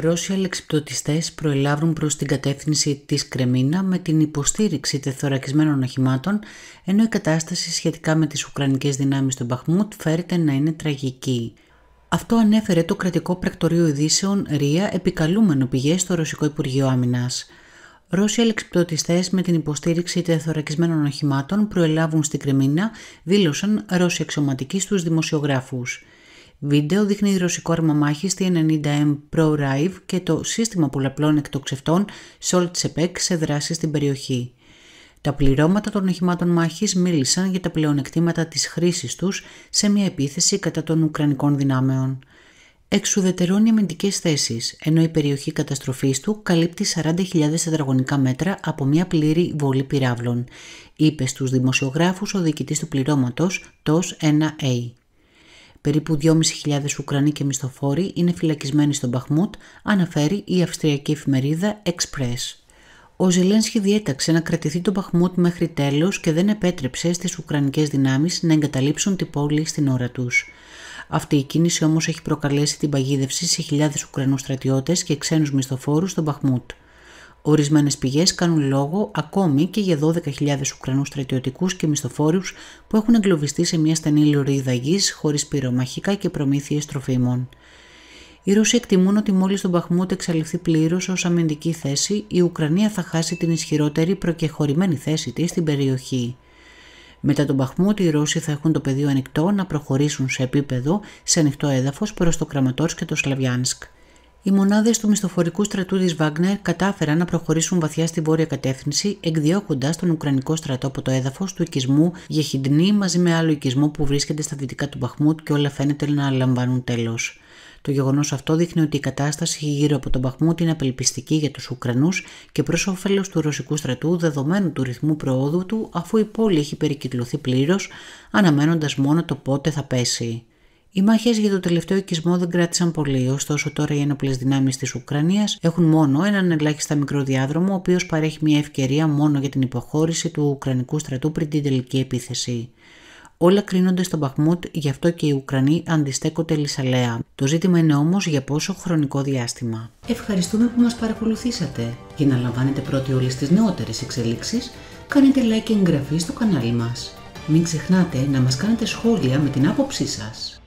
Ρώσοι αλεξιπτωτιστές προελάβουν προς την κατεύθυνση της Κρεμίνα με την υποστήριξη τεθωρακισμένων οχημάτων, ενώ η κατάσταση σχετικά με τις Ουκρανικές δυνάμεις των Μπαχμούτ φέρεται να είναι τραγική. Αυτό ανέφερε το κρατικό πρακτορείο ειδήσεων ΡΙΑ επικαλούμενο πηγές στο Ρωσικό Υπουργείο Αμυνα. Ρώσοι αλεξιπτωτιστές με την υποστήριξη τεθωρακισμένων οχημάτων προελάβουν στην Κρεμίνα, δήλωσαν Ρώσοι αξιωματικοί στους δημοσιογράφους. Βίντεο δείχνει ρωσικό άρμα μάχης στη 90M Pro Rive και το σύστημα πολλαπλών εκτοξευτών Salt Sepec σε δράση στην περιοχή. Τα πληρώματα των οχημάτων μάχης μίλησαν για τα πλεονεκτήματα της χρήσης τους σε μια επίθεση κατά των Ουκρανικών δυνάμεων. Εξουδετερώνει αμυντικές θέσεις, ενώ η περιοχή καταστροφής του καλύπτει 40.000 τετραγωνικά μέτρα από μια πλήρη βολή πυράβλων, είπε στους δημοσιογράφους ο διοικητής του πληρώματος, TOS 1A. Περίπου 2.500 Ουκρανοί και μισθοφόροι είναι φυλακισμένοι στον Παχμούτ, αναφέρει η αυστριακή εφημερίδα Express. Ο Ζελένσκι διέταξε να κρατηθεί το Παχμούτ μέχρι τέλος και δεν επέτρεψε στις Ουκρανικές δυνάμεις να εγκαταλείψουν την πόλη στην ώρα τους. Αυτή η κίνηση όμως έχει προκαλέσει την παγίδευση σε χιλιάδες Ουκρανούς στρατιώτες και ξένους μισθοφόρους στον Παχμούτ. Ορισμένες πηγές κάνουν λόγο ακόμη και για 12.000 Ουκρανούς στρατιωτικούς και μισθοφόρους που έχουν εγκλωβιστεί σε μια στενή λωρίδα γης χωρίς πυρομαχικά και προμήθειες τροφίμων. Οι Ρώσοι εκτιμούν ότι μόλις τον Παχμούτ εξαλειφθεί πλήρως ως αμυντική θέση, η Ουκρανία θα χάσει την ισχυρότερη προκεχωρημένη θέση της στην περιοχή. Μετά τον Παχμούτ, οι Ρώσοι θα έχουν το πεδίο ανοιχτό να προχωρήσουν σε επίπεδο σε ανοιχτό έδαφος προς το Κραματόρ και το Σλαβιάνσκ οι μονάδες του μισθοφορικού στρατού της Βάγκνερ κατάφεραν να προχωρήσουν βαθιά στη βόρεια κατεύθυνση, εκδιώκοντας τον Ουκρανικό στρατό από το έδαφος του οικισμού Γεχιντνή μαζί με άλλο οικισμό που βρίσκεται στα δυτικά του Μπαχμούτ και όλα φαίνεται να λαμβάνουν τέλος. Το γεγονός αυτό δείχνει ότι η κατάσταση γύρω από τον Μπαχμούτ είναι απελπιστική για τους Ουκρανούς και προς όφελος του ρωσικού στρατού δεδομένου του ρυθμού προόδου του, αφού η πόλη έχει περικυκλωθεί πλήρως, αναμένοντας μόνο το πότε θα πέσει. Οι μάχες για το τελευταίο οικισμό δεν κράτησαν πολύ, ωστόσο τώρα οι ένοπλες δυνάμεις της Ουκρανίας έχουν μόνο έναν ελάχιστα μικρό διάδρομο, ο οποίος παρέχει μια ευκαιρία μόνο για την υποχώρηση του Ουκρανικού στρατού πριν την τελική επίθεση. Όλα κρίνονται στον Παχμούτ, γι' αυτό και οι Ουκρανοί αντιστέκονται λησαλέα. Το ζήτημα είναι όμως για πόσο χρονικό διάστημα. Ευχαριστούμε που μας παρακολουθήσατε. Για να λαμβάνετε πρώτοι όλες τις νεότερες εξελίξεις, κάνετε like και εγγραφή στο κανάλι μας. Μην ξεχνάτε να μας κάνετε σχόλια με την άποψή σας.